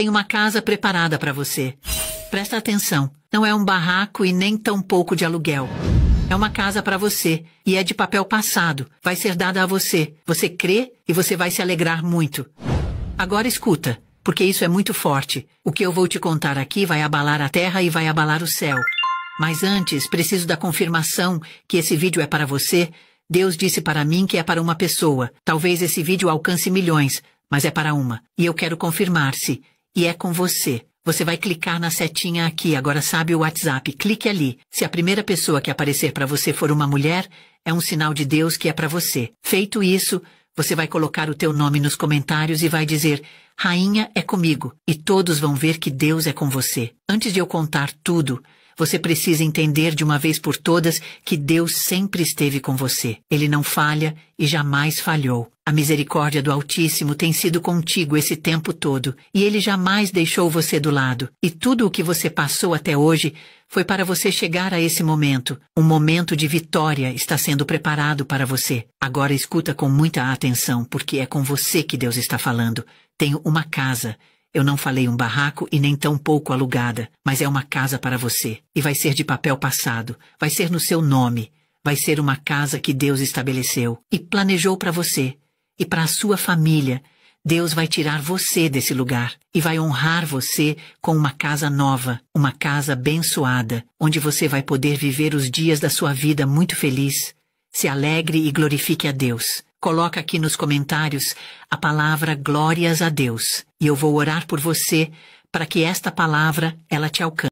Tem uma casa preparada para você. Presta atenção, não é um barraco e nem tão pouco de aluguel. É uma casa para você e é de papel passado. Vai ser dada a você. Você crê e você vai se alegrar muito. Agora escuta, porque isso é muito forte. O que eu vou te contar aqui vai abalar a terra e vai abalar o céu. Mas antes, preciso da confirmação que esse vídeo é para você. Deus disse para mim que é para uma pessoa. Talvez esse vídeo alcance milhões, mas é para uma. E eu quero confirmar se e é com você. Você vai clicar na setinha aqui, agora sabe o WhatsApp, clique ali. Se a primeira pessoa que aparecer para você for uma mulher, é um sinal de Deus que é para você. Feito isso, você vai colocar o teu nome nos comentários e vai dizer: "Rainha é comigo", e todos vão ver que Deus é com você. Antes de eu contar tudo, você precisa entender de uma vez por todas que Deus sempre esteve com você. Ele não falha e jamais falhou. A misericórdia do Altíssimo tem sido contigo esse tempo todo, e ele jamais deixou você do lado. E tudo o que você passou até hoje foi para você chegar a esse momento. Um momento de vitória está sendo preparado para você. Agora escuta com muita atenção, porque é com você que Deus está falando. Tenho uma casa eu não falei um barraco e nem tão pouco alugada, mas é uma casa para você. E vai ser de papel passado, vai ser no seu nome, vai ser uma casa que Deus estabeleceu e planejou para você e para a sua família. Deus vai tirar você desse lugar e vai honrar você com uma casa nova, uma casa abençoada, onde você vai poder viver os dias da sua vida muito feliz. Se alegre e glorifique a Deus. Coloca aqui nos comentários a palavra glórias a Deus e eu vou orar por você para que esta palavra ela te alcance.